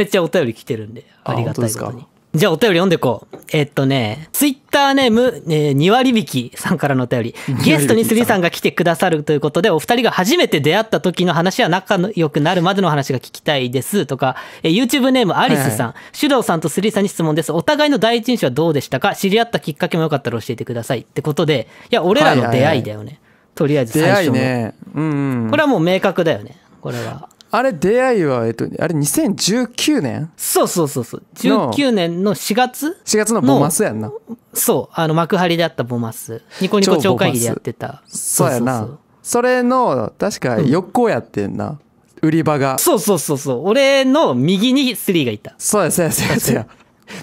めっちゃお便り来てるんで、ありがたいことに。じゃあお便り読んでこう。えー、っとね、ツイッターネーム、えー、2割引きさんからのお便り。ゲストにスリさんが来てくださるということで、お二人が初めて出会った時の話は仲良くなるまでの話が聞きたいですとか、えー、YouTube ネームアリスさん、首、藤、さんとスリさんに質問です。お互いの第一印象はどうでしたか知り合ったきっかけもよかったら教えてください。ってことで、いや、俺らの出会いだよね。はいはいはい、とりあえず最初の。出会いね。うん、うん。これはもう明確だよね。これは。あれ出会いは、えっと、あれ2019年そうそうそうそう。19年の4月 ?4 月のボマスやんな。そう。あの、幕張であったボマス。ニコニコ超会議でやってた。そうやな。それの、確か横やってんな。うん、売り場が。そうそうそうそう。俺の右にスリーがいた。そうや、そうや、そうや、そうや。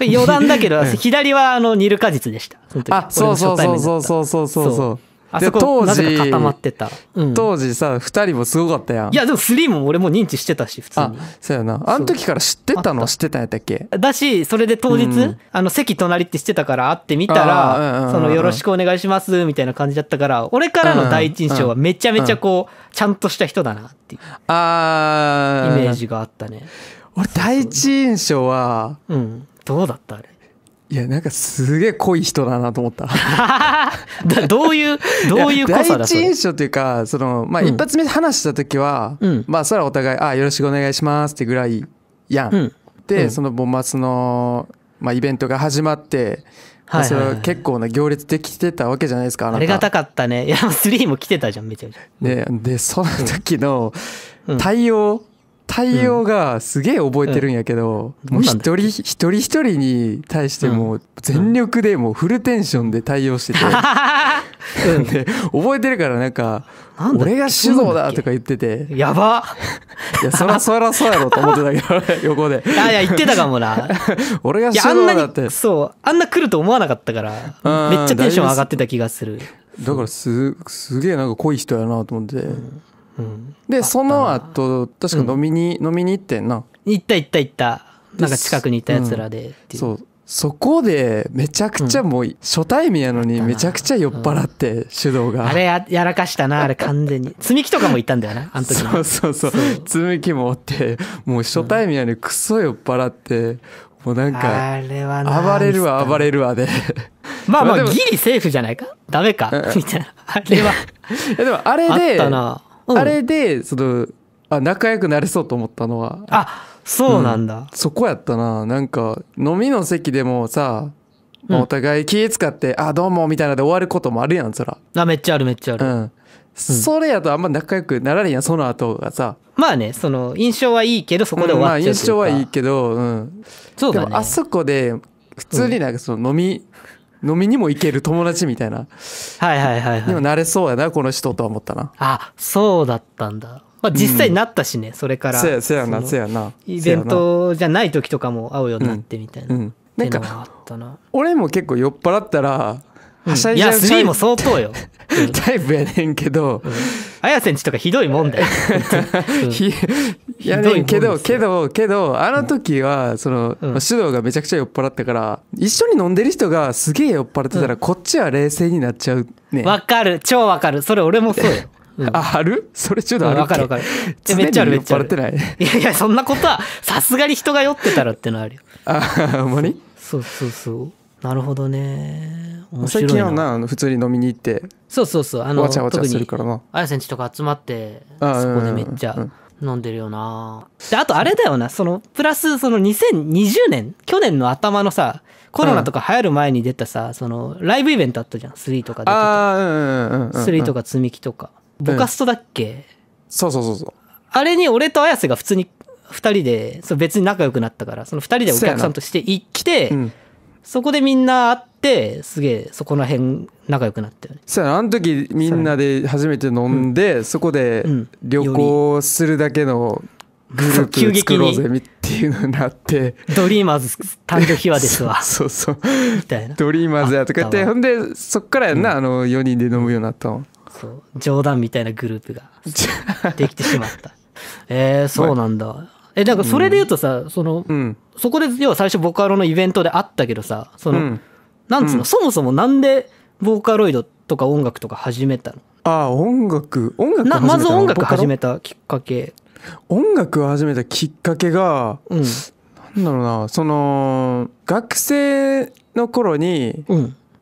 余談だけど、左はあの、煮る果実でした。あ、そうそうそうそうそうそうそうそう。あそこ当時固まってた、うん、当時さ2人もすごかったやんいやでも3も俺も認知してたし普通にそうやなあの時から知ってたの知ってたんやったっけだしそれで当日、うん、あの席隣って知ってたから会ってみたら「そのよろしくお願いします」みたいな感じだったから俺からの第一印象はめちゃめちゃこうちゃんとした人だなっていうあイメージがあったね俺第一印象は、うん、どうだったあれいやなんかすげえ濃い人だなと思った どういう どういう濃さだ第一印象というかその、まあ、一発目話した時は、うん、まあそれはお互い「あよろしくお願いします」ってぐらいやん。うん、で、うん、そのボンマスの、まあ、イベントが始まって、はい、それは結構な行列できてたわけじゃないですかありがたかったねいやスリーも来てたじゃんめちゃめちゃ。ででその時の対応、対応がすげえ覚えてるんやけど、うん、もう一人一人一人に対しても全力でもうフルテンションで対応してて、うん、覚えてるからなんか「俺が主導だ!」とか言っててやばいやそらそらそうやろと思ってたけど横で あいや言ってたかもな俺が主導だってそうあんな来ると思わなかったからめっちゃテンション上がってた気がするだからすすげえなんか濃い人やなと思って、うんでその後確か飲みに、うん、飲みに行ってんな行った行った行ったなんか近くにいたやつらでっていう、うん、そうそこでめちゃくちゃもう初対面やのにめちゃくちゃ酔っ払って手動が、うん、あれやらかしたなあれ完全に 積み木とかもいたんだよなあの時そうそうそう積み木もおってもう初対面やのにクソ酔っ払ってもうなんか暴れるわ暴れるわで まあまあギリセーフじゃないかダメかみたいなあれは でもあれであったなあれでそのあ仲良くなれそうと思ったのはあそうなんだ、うん、そこやったななんか飲みの席でもさ、うん、お互い気使って「あどうも」みたいなで終わることもあるやんそらあめっちゃあるめっちゃある、うん、それやとあんま仲良くなられんやその後がさまあねその印象はいいけどそこで終わっちゃう、うんまあ、印象はいいけどうんそうだ、ね、でもあそこで普通になんかその飲み、飲みにも行ける友達みたいなはいはいはい、はい、でもなれそうやなこの人とは思ったなあそうだったんだまあ実際なったしね、うん、それからせやせやなせやなイベントじゃない時とかも会うようになってみたいな、うんうん、なんか俺も結構酔っ払ったらはしゃいじゃう、うん、いやーも相当よタイプやねんけど、綾瀬んちとかひどいもんだよ、ひどいけどけどけどあの時はその、うん、主導がめちゃくちゃ酔っ払ったから一緒に飲んでる人がすげえ酔っ払ってたら、うん、こっちは冷静になっちゃうねわかる超わかるそれ俺もそうようん、あるそれちょっとあるわ、うん、かる分かる。めっちゃあるめっちゃある。いやいや、そんなことは、さすがに人が酔ってたらってのあるよ。あ、ほんまにそうそうそう。なるほどね面白い最近はなあの普通に飲みに行ってそうそうそうあのわちゃわちゃするからなあやせんちとか集まってそこでめっちゃ飲んでるよな、であとあれだよなそのプラスその2020年去年の頭のさコロナとか流行る前に出たさ、そのライブイベントあったじゃん3とか出てたあ3とか積み木とかボカストだっけ、そうそうそうそうあれに俺と綾瀬が普通に2人でそ別に仲良くなったからその2人でお客さんとして行って、うん、そこでみんな会ってすげえそこら辺仲良くなったよねそうやあの時みんなで初めて飲んで、そこで旅行するだけのグループ作ろうぜっていうのになってドリーマーズ誕生秘話ですわそうそうみたいなドリーマーズやとか言ってほんでそっからやんな、うん、あの4人で飲むようになったのそう冗談みたいなグループが できてしまったえー、そうなんだ、まあえ、んかそれで言うとさ、その、うんそこで要は最初ボカロのイベントであったけどさ、その、うんなんつうの、うんそもそもなんでボーカロイドとか音楽とか始めたのああ音楽音楽まず音楽始めたきっかけ。音楽を始めたきっかけがうん。なんだろうなその学生の頃に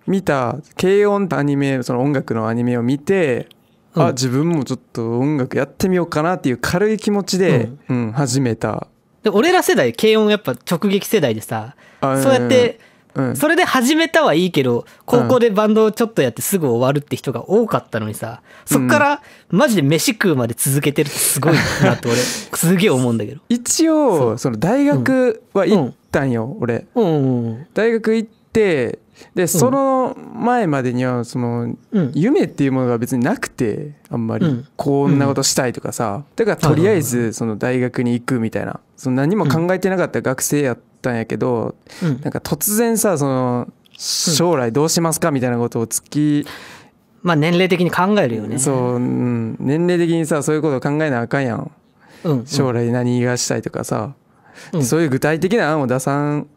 見た軽音アニメその音楽のアニメを見てうん、あ自分もちょっと音楽やってみようかなっていう軽い気持ちで、うん、うん、始めたで俺ら世代軽音やっぱ直撃世代でさそうやって、うん、それで始めたはいいけど高校でバンドをちょっとやってすぐ終わるって人が多かったのにさそっからマジで飯食うまで続けてるってすごいなって俺すげえ思うんだけど一応その大学は行ったんよ、俺、うんうんうん、大学行ってでその前までにはその夢っていうものが別になくてあんまりこんなことしたいとかさだからとりあえずその大学に行くみたいなその何も考えてなかった学生やったんやけどなんか突然さその将来どうしますかみたいなことを突きまあ年齢的に考えるよねそう、うん、年齢的にさそういうことを考えなあかんやん、うん、将来何がしたいとかさ、うん、そういう具体的な案を出さん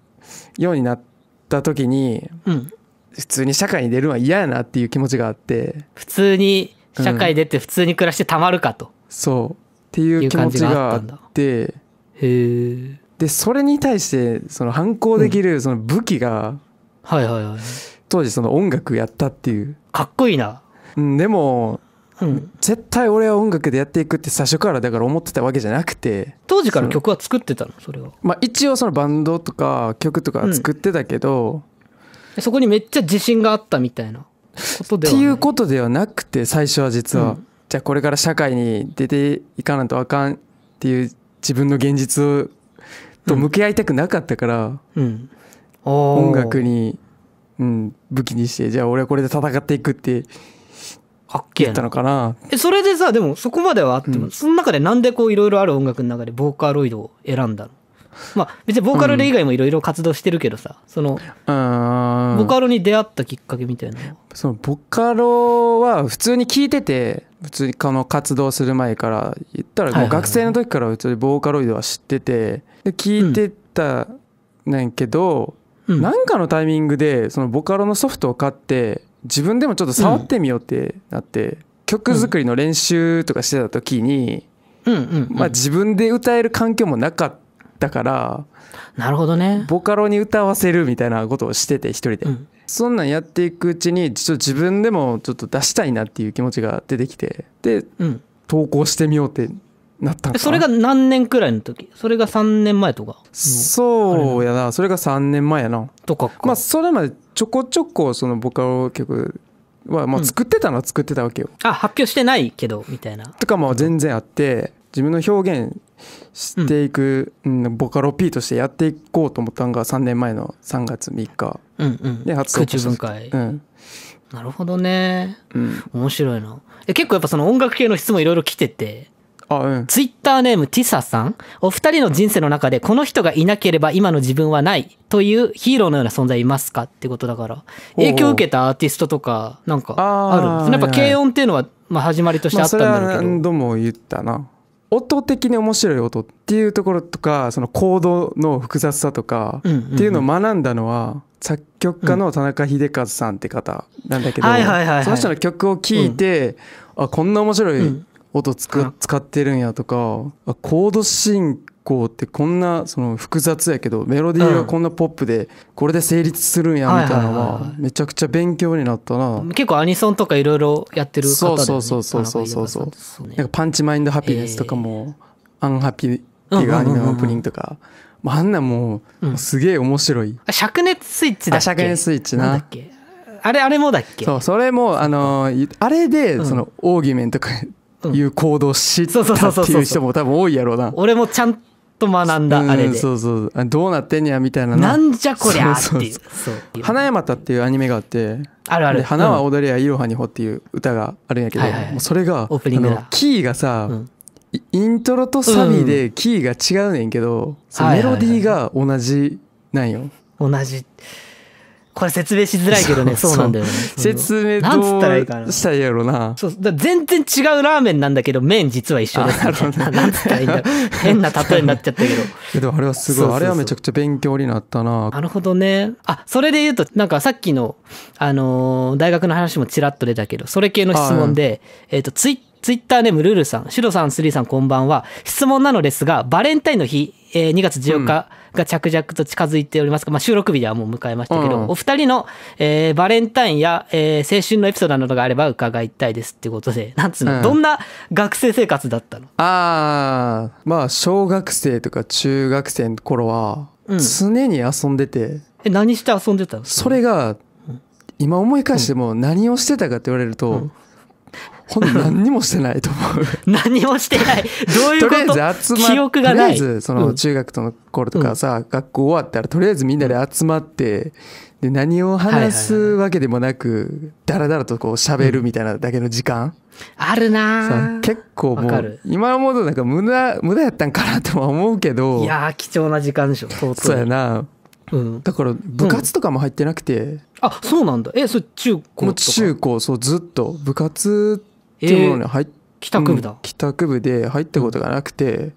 ようになってった時に、うん、普通に社会に出るのは嫌やなっていう気持ちがあって普通に社会出て普通に暮らしてたまるかと、うん、そうっていう気持ちがあってへでそれに対してその反抗できるその武器が、うん、はいはいはい当時その音楽やったっていうかっこいいな、うん、でもうん、絶対俺は音楽でやっていくって最初からだから思ってたわけじゃなくて当時から曲は作ってたのそれはまあ一応そのバンドとか曲とか作ってたけど、うん、そこにめっちゃ自信があったみたいなことではっていうことではなくて最初は実は、うん、じゃあこれから社会に出ていかないとあかんっていう自分の現実と向き合いたくなかったから、うん、音楽に、うん、武器にしてじゃあ俺はこれで戦っていくってかっけえったのかなえそれでさでもそこまではあっても、うん、その中でなんでこういろいろある音楽の中でボーカロイドを選んだのまあ別にボーカロイド以外もいろいろ活動してるけどさ、うん、そのボカロに出会ったきっかけみたいなそのボカロは普通に聞いてて普通にこの活動する前から言ったらもう学生の時から普通にボーカロイドは知っててで聞いてたねんけど、うん、なんかのタイミングでそのボカロのソフトを買って自分でもちょっと触ってみようってなって、うん、曲作りの練習とかしてた時に、うんうんうんまあ、自分で歌える環境もなかったからなるほどねボカロに歌わせるみたいなことをしてて一人で、うん、そんなんやっていくうちにちょっと自分でもちょっと出したいなっていう気持ちが出てきてで、うん、投稿してみようってなったんそれが何年くらいの時それが3年前とかそうやなそれが3年前やなとかまあそれまでちょこちょこそのボカロ曲は、まあ、作ってたのは作ってたわけよ。あ発表してないけどみたいな。とかも全然あって自分の表現していく、うん、ボカロ P としてやっていこうと思ったんが3年前の3月3日うで初公分解、うん、なるほどね、うん、面白いなえ結構やっぱその音楽系の質もいろいろ来ててあ、うん、ツイッターネームティサさん。お二人の人生の中で、この人がいなければ今の自分はないというヒーローのような存在いますかってことだから。影響を受けたアーティストとか、なんかあるやっぱ軽音っていうのは、まあ始まりとしてあったんだろうけど。まあ、何度も言ったな。音的に面白い音っていうところとか、そのコードの複雑さとか、っていうのを学んだのは、作曲家の田中秀和さんって方なんだけど、その人の曲を聴いて、うん、あこんな面白い音つく使ってるんやとかコード進行ってこんなその複雑やけどメロディーがこんなポップでこれで成立するんやみたいなのはめちゃくちゃ勉強になったな結構アニソンとかいろいろやってる方だ、ね、そうそうそうそうそうそうパンチマインドハピネスとかもアンハピっていうアニメのオープニングとかあんなもうすげえ面白い、う灼熱スイッチだっけ灼熱スイッチなあれあれもだっけそうそれもあのあれでそのオーギュメントかいう行動をっっていう人も多分多いやろうな。俺もちゃんと学んだあれで。そうそうどうなってんやみたいななんじゃこりゃっていう。花山田っていうアニメがあって。あるある。花は踊りやいろはにほっていう歌があるんやけど、それが、オープニングキーがさ、イントロとサビでキーが違うねんけど、メロディーが同じなんよ。同じ。これ説明しづらいけどね、そうなんだよね。説明どうしたらいいやろな。そう、だ全然違うラーメンなんだけど、麺実は一緒です、ね。なんつったらいいんだ変な例えになっちゃったけど。でもあれはすごい、あれはめちゃくちゃ勉強になったな。なるほどね。あ、それで言うと、なんかさっきの、あのー、大学の話もちらっと出たけど、それ系の質問で、えっ、ー、と、ツイッターツイッターネームルルさん、シロさん、スリーさんこんばんは。質問なのですが、バレンタインの日、えー、2月14日、が着々と近づいておりますが、まあ、収録日ではもう迎えましたけど、うん、お二人の、えー、バレンタインや、えー、青春のエピソードなどがあれば伺いたいですっていうことで、なんつうの、うん、どんな学生生活だったのああ、まあ、小学生とか中学生の頃は、常に遊んでて、うん、え、何して遊んでたのそれが、今思い返しても何をしてたかって言われると、ほん何にもしてないと思う 何もしてないどういうこととりあえず集ま記憶がないとりあえずその中学との頃とかさ、うん、学校終わったらとりあえずみんなで集まって、で何を話すわけでもなく、だらだらとこう喋るみたいなだけの時間、あるな結構もう今思うとなんか無駄無駄やったんかなとは思うけどいや貴重な時間でしょそうやなうん、だから部活とかも入ってなくて、うん、あそうなんだえそれ中高中高そうずっと部活っていうものに入って、えー、帰宅部だ、うん、帰宅部で入ったことがなくて、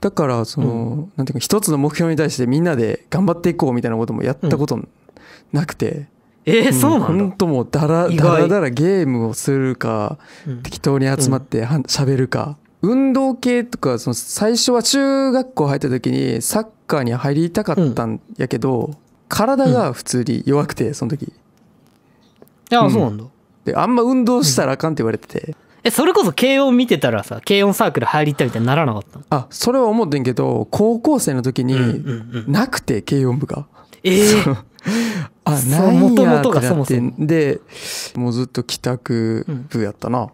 だからその、うん、なんていうか一つの目標に対してみんなで頑張っていこうみたいなこともやったことなくて、うん、えー、そうなんだ本当もうだらだらだらゲームをするか、適当に集まってはしゃべるか運動系とかその最初は中学校入った時にサッカーに入りたかったんやけど、うん、体が普通に弱くてその時、ああそうなんだであんま運動したらあかんって言われてて、えそれこそ軽音見てたらさ軽音サークル入りたいみたいにならなかったあそれは思ってんけど高校生の時になくて軽音部がええーあ ないんやってなってでもうずっと帰宅部やったな、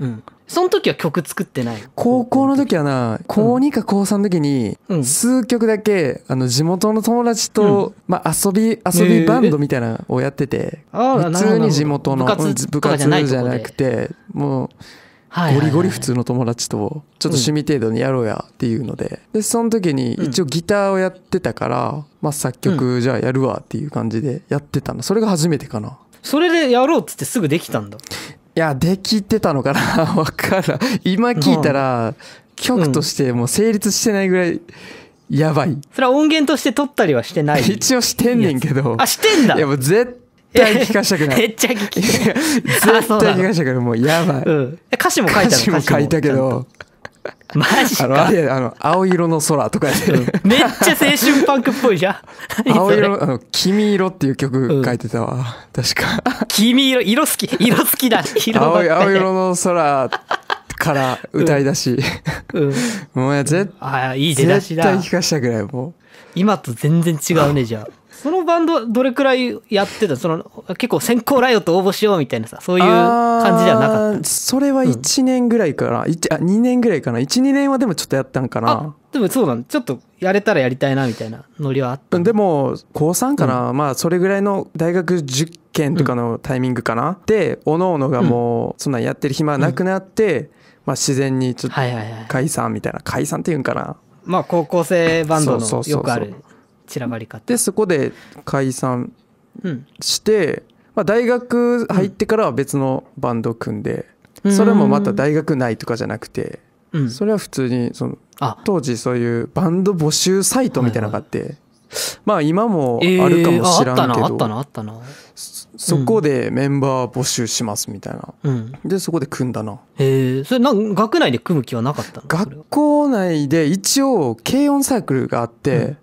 うん、うんその時は曲作ってない高校の時はな高2か高3の時に数曲だけあの地元の友達と、まあ、遊び遊びバンドみたいなのをやってて普通に地元の部活じゃなくてもう。ゴリゴリ普通の友達とちょっと趣味程度にやろうやっていうのででその時に一応ギターをやってたから、まあ、作曲じゃあやるわっていう感じでやってたのそれが初めてかなそれでやろうっつってすぐできたんだいや、できてたのかな わからん。今聞いたら、曲としてもう成立してないぐらい、やばい。それは音源として撮ったりはしてない一応してんねんけど。あ、してんだいや、もう絶対聞かしたくない。めっちゃ聞きい。絶対聞かしたくない。もうやばい。うん。歌詞も書いた歌詞も書いたけど。マジあの、あれあの青色の空とかで、めっちゃ青春パンクっぽいじゃん。青色あの、黄色っていう曲書いてたわ。確か。黄色、色好き、色好きだ。色青い、青色の空から歌い出し。うん。もう絶ああ、いい出だし絶対。聞かしたくない、も今と全然違うね、じゃあ。そのバンドどれくらいやってたその結構先行ライオット応募しようみたいなさそういう感じじゃなかったそれは1年ぐらいかな、うん、あ2年ぐらいかな12年はでもちょっとやったんかなでもそうなのちょっとやれたらやりたいなみたいなノリはあったでも高3かな、うん、まあそれぐらいの大学10件とかのタイミングかな、うん、でおのおのがもうそんなんやってる暇なくなって、まあ、自然にちょっと解散みたいな、解散っていうんかなまあ高校生バンドのよくある散らばり方でそこで解散して、まあ、大学入ってからは別のバンド組んで、それもまた大学内とかじゃなくて、それは普通にその当時そういうバンド募集サイトみたいなのがあって、まあ今もあるかもしらんけど、そこでメンバー募集しますみたいな、でそこで組んだなへえそれな学内で組む気はなかったの学校内で一応軽音サークルがあって、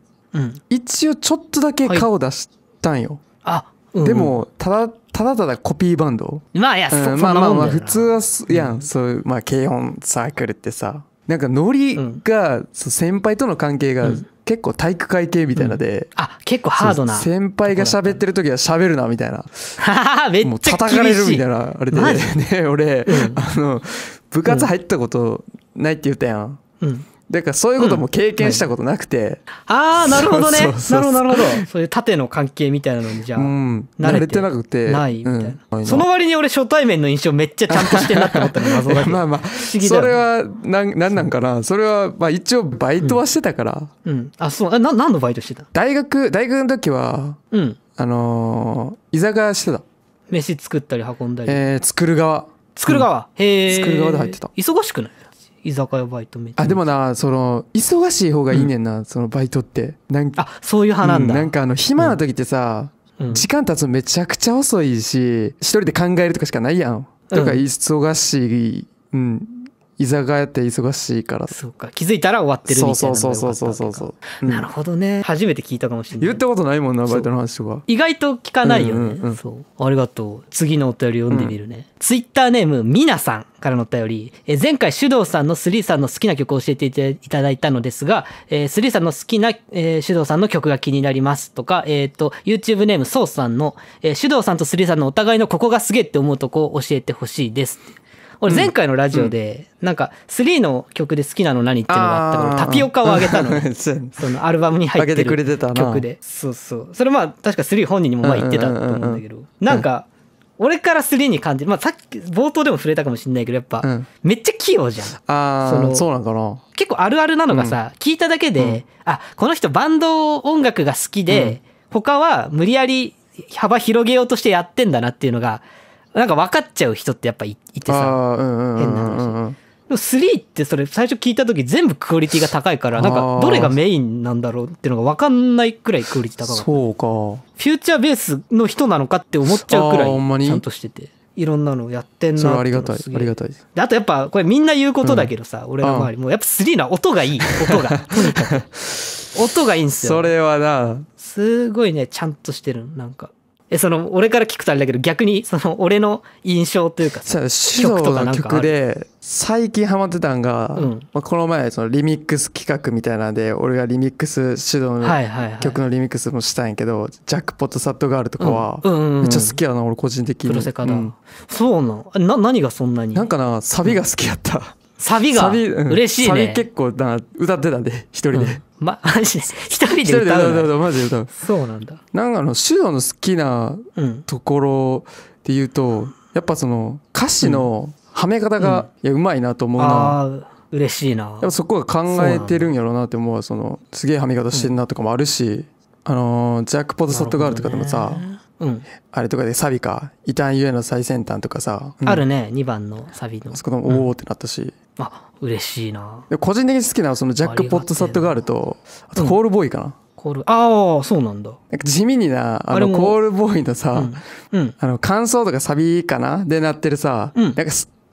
一応ちょっとだけ顔出したんよ、はい、あ、でもただただただコピーバンドまあいや、うん、まあまあまあ普通はいやん、そういうまあ軽音サークルってさなんかノリが、うん、先輩との関係が結構体育会系みたいなで、うん、あ結構ハードな先輩が喋ってる時は喋るなみたいな めっちゃ叩かれるみたいなあれで、ね、俺、うん、あの部活入ったことないって言ったやん、うん、だからそういうことも経験したことなくて、うんはい、ああなるほどねなるほどなるほどそういう縦の関係みたいなのにじゃあ、うん、慣れてなくてないみたいな、うん、その割に俺初対面の印象めっちゃちゃんとしてんなって思ったの謎だまあまあ不思議だ、ね、それは何なんなんかなそれはまあ一応バイトはしてたから、うん、うん、あそうあな何のバイトしてた大学大学の時は、うん、あのー、居酒屋してた飯作ったり運んだりえー、作る側作る側、へえ作る側で入ってた忙しくない居酒屋バイトめっちゃあでもなその忙しい方がいいねんな、うん、そのバイトってなんあそういう派なんだ、うん、なんかあの暇な時ってさ、うん、時間経つのめちゃくちゃ遅いし一人で考えるとかしかないやんとか忙しい、うん、居酒屋って忙しいからそうか気づいたら終わってるみたいなそうそうそうそうそうそう、うん、なるほどね初めて聞いたかもしれない言ったことないもんなバイトの話とか意外と聞かないよね、うんうんうん、そうありがとう次のお便り読んでみるね、うん、ツイッターネームみなさんからのお便りえ前回首藤さんのスリーさんの好きな曲を教えていただいたのですが、えー、スリーさんの好きな、えー、手さんの曲が気になりますとか、えっ、ー、と YouTube ネームそうさんの、えー、手さんとスリーさんのお互いのここがすげえって思うとこを教えてほしいです俺前回のラジオで、なんか3の曲で好きなの何っていうのがあったからタピオカをあげたの、そのアルバムに入ってる曲でそうそうそれまあ確か3本人にもまあ言ってたと思うんだけど、なんか俺から3に感じる、まあ、さっき冒頭でも触れたかもしれないけどやっぱ、めっちゃ器用じゃんああそうなんかな結構あるあるなのがさ、聞いただけで、あこの人バンド音楽が好きで、他は無理やり幅広げようとしてやってんだなっていうのがなんか分かっちゃう人ってやっぱいてさ、変な話。でも3ってそれ最初聞いた時全部クオリティが高いからなんかどれがメインなんだろうっていうのが分かんないくらいクオリティ高かったそうかフューチャーベースの人なのかって思っちゃうくらいちゃんとしてていろんなのやってんなそありがたいありがたいであとやっぱこれみんな言うことだけどさ、うん、俺の周りもやっぱ3な音がいい音が 音がいいんすよそれはなすごいねちゃんとしてるなんかえその俺から聞くとあれだけど逆にその俺の印象というかさ曲とかなんか曲で最近ハマってたんが、うん、まあ、この前そのリミックス企画みたいなんで俺がリミックス指導の曲のリミックスもしたんやけど、ジャックポットサットガールとかはめっちゃ好きやな俺個人的にプロセカだ、うん、そうなんな何がそんなになんかなサビが好きやった、サビが嬉しいね、サビ結構な歌ってたんで一人で、うマジで 一人で歌うのマジで歌うそうなんだなんかあのシュドの好きなところっていうと、やっぱその歌詞のはめ方が、うん、いやうまいなと思うな嬉しいなやっぱそこが考えてるんやろうなって思うそのすげえはめ方してんなとかもあるし、あのジャック・ポッド・ソットガールとかでもさ、ね、あれとかでサビか「異端ゆえの最先端」とかさ、うん、あるね2番のサビのそこでおおってなったし、うん、あ嬉しいな個人的に好きなのはそのジャック・ポット・サットガールとあとコールボーイかな、うん、コールああそうなんだなんか地味になあのコールボーイのさ、うん、あの感想とかサビかなでなってるさ、うん、なんか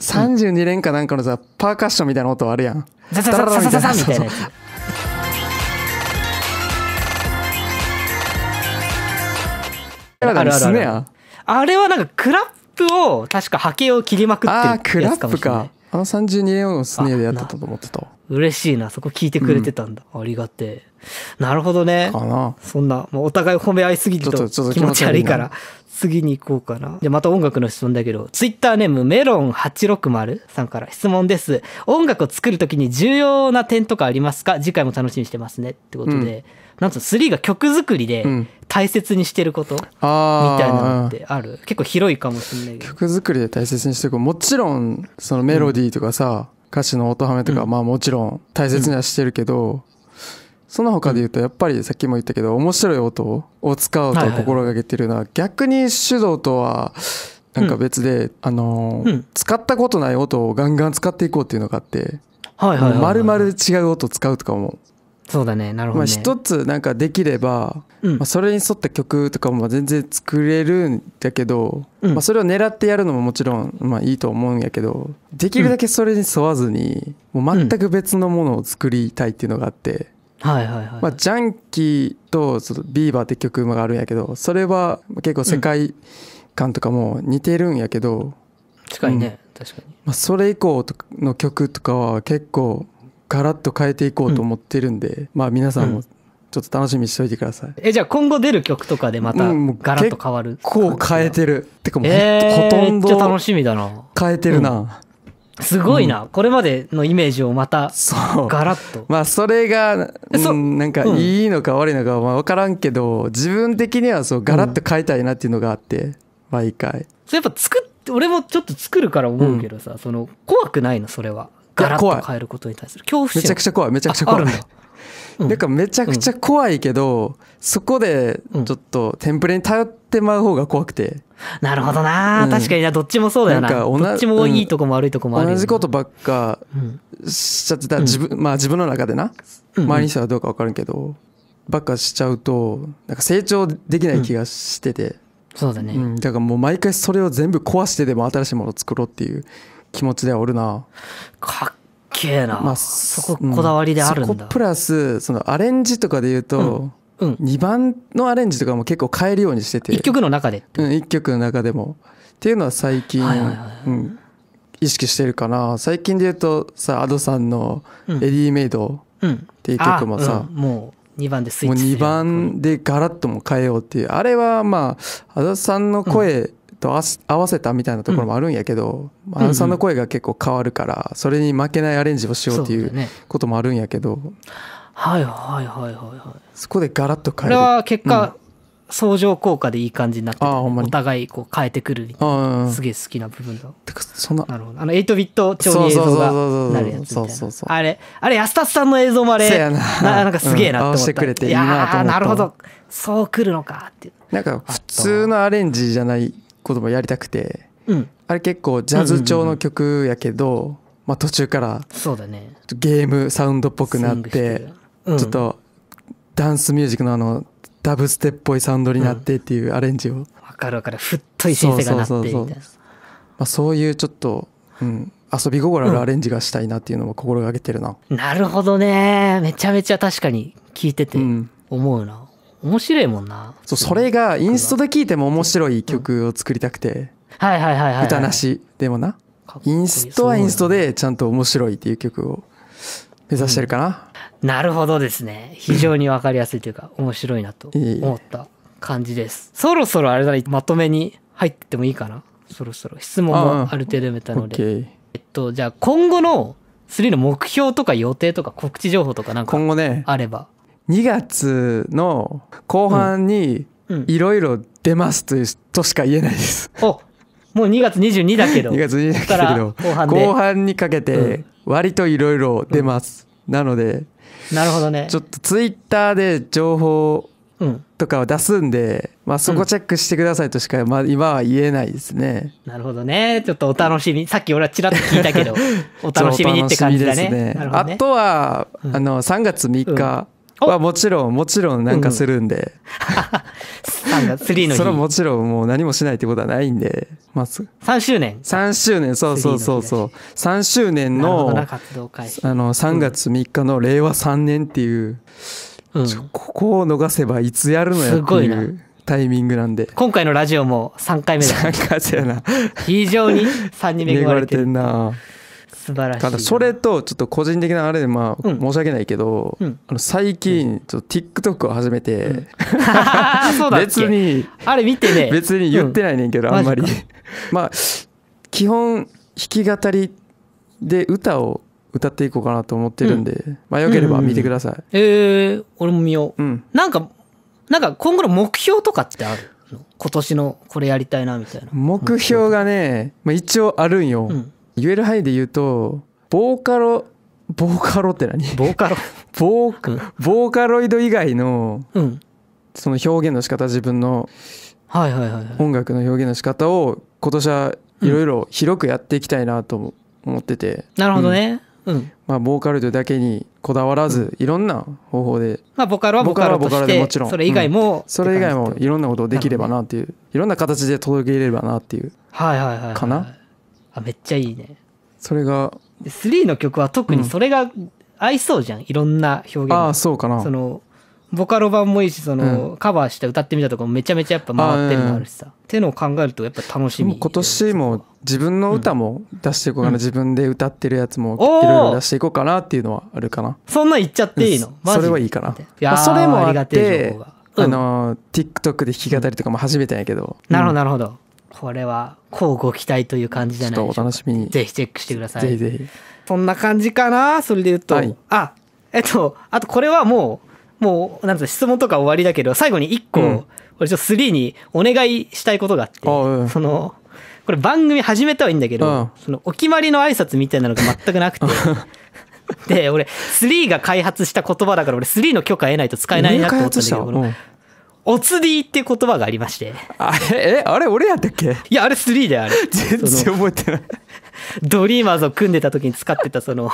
32連かなんかのさパーカッションみたいな音あるやんザザザザみたいなあるあるある。あれはなんかクラップを確か波形を切りまくってるやつかああ、クラップか。あの32レのスネーでやってたと思ってた嬉しいな。そこ聞いてくれてたんだ。うん、ありがてえ。なるほどね。かな。そんな、もうお互い褒め合いすぎると気持ち悪いから。次に行こうかな。で、また音楽の質問だけど、ツイッターネームメロン860さんから質問です。音楽を作るときに重要な点とかありますか次回も楽しみにしてますね。ってことで。うなんつうの3が曲作りで大切にしてること、みたいなのってある結構広いかもしれないけど曲作りで大切にしてることもちろんそのメロディーとかさ、うん、歌詞の音はめとか、うん、まあもちろん大切にはしてるけど、うん、その他で言うとやっぱりさっきも言ったけど面白い音を使うと心がけてるのは逆に手動とはなんか別で、あの使ったことない音をガンガン使っていこうっていうのがあって。はいはい丸々違う音使うとかもそうだねなるほど、ね、まあ、一つなんかできれば、うん、まあ、それに沿った曲とかも全然作れるんだけど、うん、まあ、それを狙ってやるのももちろん、まあ、いいと思うんやけどできるだけそれに沿わずに、もう全く別のものを作りたいっていうのがあって。はいはいはい、まあ、ジャンキーとそのビーバーって曲があるんやけどそれは結構世界観とかも似てるんやけど、近いね、うん、確かに、まあ、それ以降の曲とかは結構ガラッと変えていこうと思ってるんで、うん、まあ皆さんもちょっと楽しみにしておいてください。え、じゃあ今後出る曲とかでまたガラッと変わる、うん、こう変えてる。てかもう、えー、ほとんど。めっちゃ楽しみだな。変えてるな。うん、すごいな、これまでのイメージをまたガラッとまあそれが、うん、なんかいいのか悪いのかまあ分からんけど自分的にはそうガラッと変えたいなっていうのがあって毎回、そうやっぱ作って俺もちょっと作るから思うけどさ、その怖くないのそれはガラッと変えることに対する恐怖心めちゃくちゃ怖いめちゃくちゃ怖いなんかめちゃくちゃ怖いけど、うん、そこでちょっとテンプレに頼ってまう方が怖くて、なるほどな、うん、確かになどっちもそうだよななんかどっちもいいとこも悪いとこもある、同じことばっかしちゃってた、うん、自分まあ自分の中でな、うん周りし人はどうか分かるけどばっかしちゃうとなんか成長できない気がしてて、そうだね、だからもう毎回それを全部壊してでも新しいものを作ろうっていう気持ちでおるなかっけえな、まあ、そここだわりであるんだ、うん、そこプラスそのアレンジとかで言うと、うん、うん、2番のアレンジとかも結構変えるようにしてて1曲の中でうん1曲の中でもっていうのは最近、はいはいはいうん、意識してるかな最近で言うとさ Ado さんの「エディメイド」っていう曲もさ、うんうん、もう2番でスイッチもう2番でガラッとも変えようっていうあれはまあ a d さんの声、と合わせたみたいなところもあるんやけど、うん、アンさんの声が結構変わるからそれに負けないアレンジをしようっていうこともあるんやけど、ね、はいはいはいはいはいそこでガラッと変えるこれは結果、うん、相乗効果でいい感じになって、お互いこう変えてくるみたいなすげえ好きな部分だてかそのなるほどあの8ビット調に映像がなるやつう。あれあれ安達さんの映像もあれななんかすげえなって思っうん、してくれていいなと思ったいやなるほどそうくるのかっていうなんか普通のアレンジじゃないこともやりたくて、うん、あれ結構ジャズ調の曲やけど、うんうんうん、まあ、途中からそうだ、ね、ゲームサウンドっぽくなって、うん、ちょっとダンスミュージックのあのダブステっぽいサウンドになってっていうアレンジをわ、かるわかるとい先生がなってみたいなまあ、そういうちょっと、うん、遊び心あるアレンジがしたいなっていうのも心がけてるな、うん、なるほどねめちゃめちゃ確かに聞いてて思うな、面白いもんなそうそれがインストで聴いても面白い曲を作りたくて、はいはいはいはい、歌なしでもなインストはインストでちゃんと面白いっていう曲を目指してるかな、うん、なるほどですね非常に分かりやすいというか 面白いなと思った感じですそろそろあれだねまとめに入ってもいいかなそろそろ質問もある程度埋めたのでえっとじゃあ今後の3の目標とか予定とか告知情報とかなんかあれば、ね、2月の後半にいろいろ出ますというとしか言えないです、うん、うん、おもう2月22だけど2月22だけど後半にかけて割といろいろ出ます、うん、なのでなるほどねちょっとツイッターで情報とかを出すんで、まあ、そこチェックしてくださいとしか、まあ、今は言えないですね、うん、なるほどねちょっとお楽しみさっき俺はちらっと聞いたけど お楽しみにって感じだね、ねあとは、あの3月3日、はもちろんもちろんなんかするんで、3月3の日それはもちろんもう何もしないってことはないんでまず3周年3周年そうそうそうそう3周年のあの3月3日の令和3年っていう、うん、ここを逃せばいつやるのやっていうタイミングなんで今回のラジオも3回目だ3回目やな非常に3人恵まれてる な素晴らしいそれとちょっと個人的なあれでまあ申し訳ないけど、うんあの最近ちょっと TikTok を始めて、うん、別にあれ見てね別に言ってないねんけど、あんまり まあ基本弾き語りで歌を歌っていこうかなと思ってるんで、まあよければ見てください、うんうん、えー、俺も見よう、うん、なんかなんか今後の目標とかってある今年のこれやりたいなみたいな目標がね、まあ、一応あるんよ、うん言える範囲で言うとボーカロボーカロって何ボーカロボーボーカロイド以外の、うん、その表現の仕方自分の音楽の表現の仕方を今年はいろいろ広くやっていきたいなと思ってて、うん、なるほどね、うん、まあ、ボーカルだけにこだわらず、いろんな方法で、まあ、ボカロはボカロとしてもちろんそれ以外も、それ以外もいろんなことをできればなっていう、いろんな形で届け入れればなっていう、はいはいはいかなあ、めっちゃいいね。それが。3の曲は特にそれが合いそうじゃん。うん、いろんな表現。ああ、そうかな。その、ボカロ版もいいし、その、うん、カバーして歌ってみたとかもめちゃめちゃやっぱ回ってるのあるしさ。っていうのを考えるとやっぱ楽しみ。今年も自分の歌も出していこうかな、うん、自分で歌ってるやつもいろいろ出していこうかなっていうのはあるかな。そんな言っちゃっていいのそれはいいかな。いや、あ、それもあって、ああの、TikTok で弾き語りとかも始めたんやけど。なるほど、なるほど。これは乞うご期待という感じじゃないでちょっとお楽しみに。ぜひチェックしてください。ぜひぜひ。そんな感じかなそれで言うと。はい、あ、えっと、あとこれはもう、もう、なんて質問とか終わりだけど、最後に一個、うん、俺ちょっと3にお願いしたいことがあって、うん、その、これ番組始めたはいいんだけど、うん、そのお決まりの挨拶みたいなのが全くなくて、で、俺、3が開発した言葉だから、俺3の許可得ないと使えないなと思ったんだけど、おつりって言葉がありまして。あれえあれ俺やったっけいや、あれ3であれ。全然覚えてない。ドリーマーズを組んでた時に使ってたその、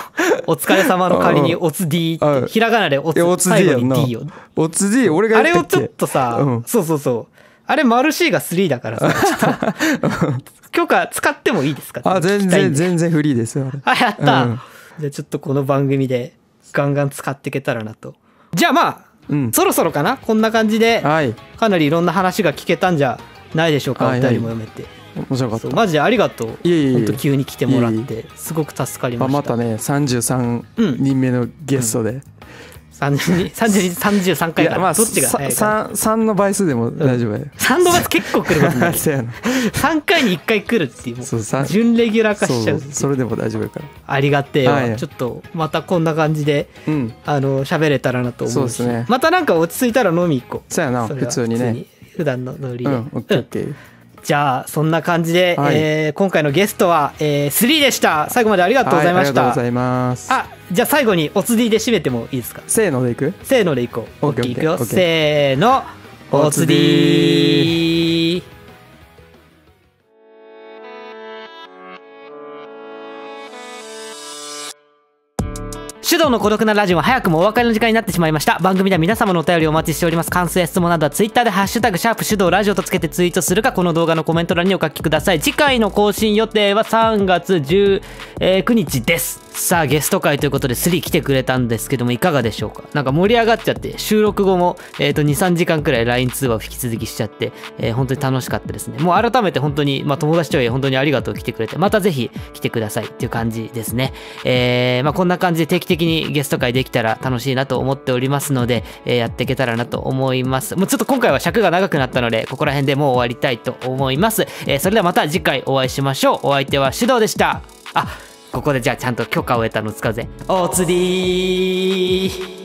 お疲れ様の代わりにおつ D って、ひらがなでおつ、最後に D を。おつ D、俺があれをちょっとさ、うん、そうそうそう。あれ、マルシーが3だからさ、許可使ってもいいですかあ、全然、全然フリーですよ。あ、やった、うん、じゃちょっとこの番組でガンガン使っていけたらなと。じゃあまあ、うん、そろそろかなこんな感じで、はい、かなりいろんな話が聞けたんじゃないでしょうか、はいはい、お二人も読めて。面白かったマジでありがとう本当急に来てもらってすごく助かりました、またね33人目のゲストで、うん、32 3三回まあどっちが早いの倍数でも大丈夫三の倍数結構来る 回に1回来るっていうう準レギュラー化しちゃうそれでも大丈夫やからありがてえちょっとまたこんな感じで、あの喋れたらなと思うそうですねまたなんか落ち着いたら飲み行こうそうやな普通にね普段のノリオッケーオッケー、じゃあそんな感じで、はい、えー、今回のゲストは、えー、3でした最後までありがとうございました、はい、ありがとうございますあじゃあ最後におつりで締めてもいいですかせーのでいくせーのでいこう OK いくよせーのおつり手動の孤独なラジオは早くもお別れの時間になってしまいました番組では皆様のお便りをお待ちしております感想や質問などは Twitter で「ハッシュタグシャープ手動ラジオ」とつけてツイートするかこの動画のコメント欄にお書きください次回の更新予定は3月19日ですさあゲスト会ということで3来てくれたんですけどもいかがでしょうかなんか盛り上がっちゃって収録後も、えー、と23時間くらい LINE 通話を引き続きしちゃって、えー、本当に楽しかったですねもう改めて本当に、まあ、友達とはいえ本当にありがとう来てくれてまたぜひ来てくださいっていう感じですねえー、まあこんな感じで定期的的にゲスト会できたら楽しいなと思っておりますので、えー、やっていけたらなと思います。もうちょっと今回は尺が長くなったので、ここら辺でもう終わりたいと思います。えー、それではまた次回お会いしましょう。お相手は手動でした。あ、ここでじゃあちゃんと許可を得たのつかぜ。おつりー